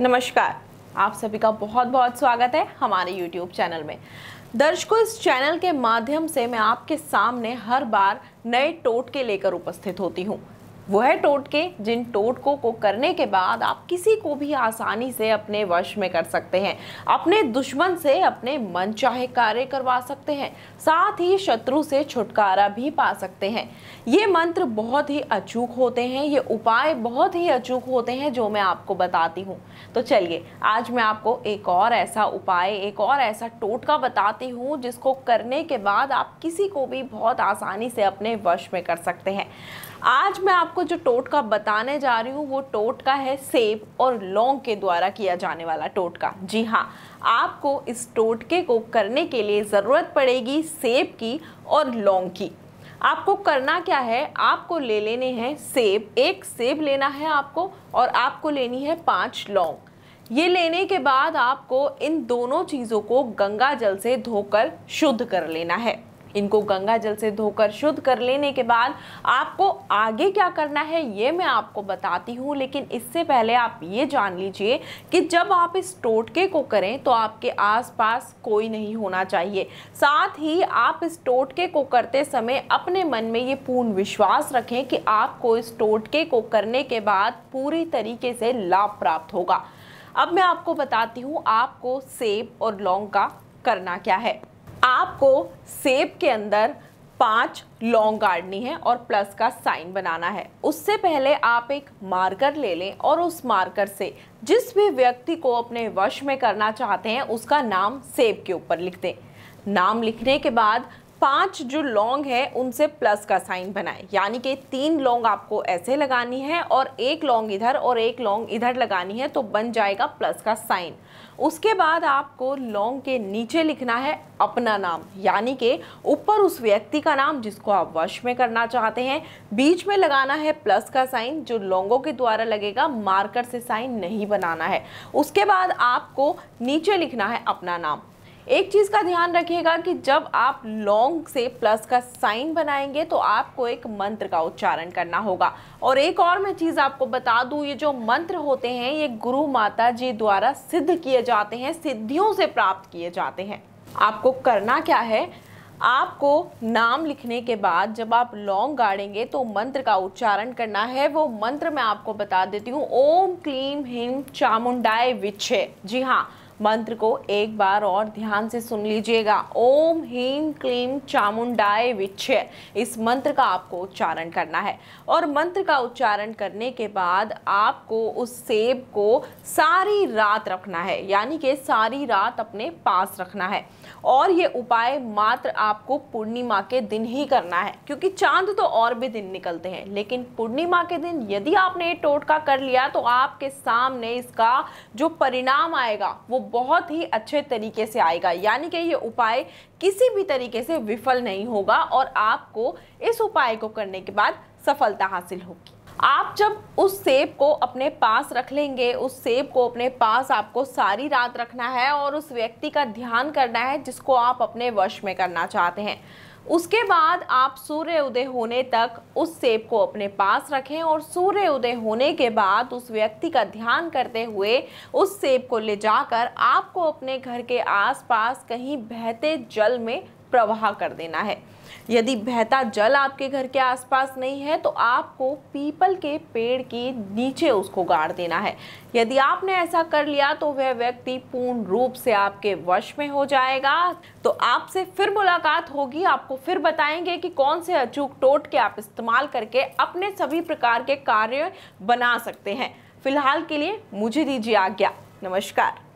नमस्कार आप सभी का बहुत बहुत स्वागत है हमारे YouTube चैनल में दर्शकों इस चैनल के माध्यम से मैं आपके सामने हर बार नए टोटके लेकर उपस्थित होती हूँ वो है टोटके जिन टोटकों को करने के बाद आप किसी को भी आसानी से अपने वश में कर सकते हैं अपने दुश्मन से अपने मन चाहे कार्य करवा सकते हैं साथ ही शत्रु से छुटकारा भी पा सकते हैं ये मंत्र बहुत ही अचूक होते हैं ये उपाय बहुत ही अचूक होते हैं जो मैं आपको बताती हूँ तो चलिए आज मैं आपको एक और ऐसा उपाय एक और ऐसा टोटका बताती हूँ जिसको करने के बाद आप किसी को भी बहुत आसानी से अपने वश में कर सकते हैं आज मैं आपको आपको जो टोटका बताने जा रही हूँ वो टोटका है सेब और लौंग के द्वारा किया जाने वाला टोटका जी हाँ आपको इस टोटके को करने के लिए ज़रूरत पड़ेगी सेब की और लौंग की आपको करना क्या है आपको ले लेने हैं सेब एक सेब लेना है आपको और आपको लेनी है पाँच लौंग ये लेने के बाद आपको इन दोनों चीज़ों को गंगा जल से धोकर शुद्ध कर लेना है इनको गंगा जल से धोकर शुद्ध कर लेने के बाद आपको आगे क्या करना है ये मैं आपको बताती हूँ लेकिन इससे पहले आप ये जान लीजिए कि जब आप इस टोटके को करें तो आपके आसपास कोई नहीं होना चाहिए साथ ही आप इस टोटके को करते समय अपने मन में ये पूर्ण विश्वास रखें कि आपको इस टोटके को करने के बाद पूरी तरीके से लाभ प्राप्त होगा अब मैं आपको बताती हूँ आपको सेब और लौंग का करना क्या है आपको सेब के अंदर पांच लॉन्ग गाड़नी है और प्लस का साइन बनाना है उससे पहले आप एक मार्कर ले लें और उस मार्कर से जिस भी व्यक्ति को अपने वश में करना चाहते हैं उसका नाम सेब के ऊपर लिख दें नाम लिखने के बाद पांच जो लॉन्ग है उनसे प्लस का साइन बनाए यानी कि तीन लॉन्ग आपको ऐसे लगानी है और एक लॉन्ग इधर और एक लॉन्ग इधर लगानी है तो बन जाएगा प्लस का साइन उसके बाद आपको लॉन्ग के नीचे लिखना है अपना नाम यानी कि ऊपर उस व्यक्ति का नाम जिसको आप वश में करना चाहते हैं बीच में लगाना है प्लस का साइन जो लॉन्गों के द्वारा लगेगा मार्कर से साइन नहीं बनाना है उसके बाद आपको नीचे लिखना है अपना नाम एक चीज़ का ध्यान रखिएगा कि जब आप लॉन्ग से प्लस का साइन बनाएंगे तो आपको एक मंत्र का उच्चारण करना होगा और एक और मैं चीज़ आपको बता दूँ ये जो मंत्र होते हैं ये गुरु माता जी द्वारा सिद्ध किए जाते हैं सिद्धियों से प्राप्त किए जाते हैं आपको करना क्या है आपको नाम लिखने के बाद जब आप लॉन्ग गाड़ेंगे तो मंत्र का उच्चारण करना है वो मंत्र मैं आपको बता देती हूँ ओम क्लीम हिम चामुंडाए विच्छे जी हाँ मंत्र को एक बार और ध्यान से सुन लीजिएगा ओम ह्रीम क्लीम चामुंडाय विच्छय इस मंत्र का आपको उच्चारण करना है और मंत्र का उच्चारण करने के बाद आपको उस सेब को सारी रात रखना है यानी कि सारी रात अपने पास रखना है और ये उपाय मात्र आपको पूर्णिमा के दिन ही करना है क्योंकि चांद तो और भी दिन निकलते हैं लेकिन पूर्णिमा के दिन यदि आपने ये टोटका कर लिया तो आपके सामने इसका जो परिणाम आएगा वो बहुत ही अच्छे तरीके से आएगा यानी कि ये उपाय किसी भी तरीके से विफल नहीं होगा और आपको इस उपाय को करने के बाद सफलता हासिल होगी आप जब उस सेब को अपने पास रख लेंगे उस सेब को अपने पास आपको सारी रात रखना है और उस व्यक्ति का ध्यान करना है जिसको आप अपने वश में करना चाहते हैं उसके बाद आप सूर्य उदय होने तक उस सेब को अपने पास रखें और सूर्य उदय होने के बाद उस व्यक्ति का ध्यान करते हुए उस सेब को ले जाकर आपको अपने घर के आसपास कहीं बहते जल में प्रवाह कर देना है यदि बहता जल आपके घर के आसपास नहीं है तो आपको पीपल के पेड़ के नीचे उसको गाड़ देना है यदि आपने ऐसा कर लिया तो वह व्यक्ति पूर्ण रूप से आपके वश में हो जाएगा तो आपसे फिर मुलाकात होगी आपको फिर बताएंगे कि कौन से अचूक टोट के आप इस्तेमाल करके अपने सभी प्रकार के कार्य बना सकते हैं फिलहाल के लिए मुझे दीजिए आज्ञा नमस्कार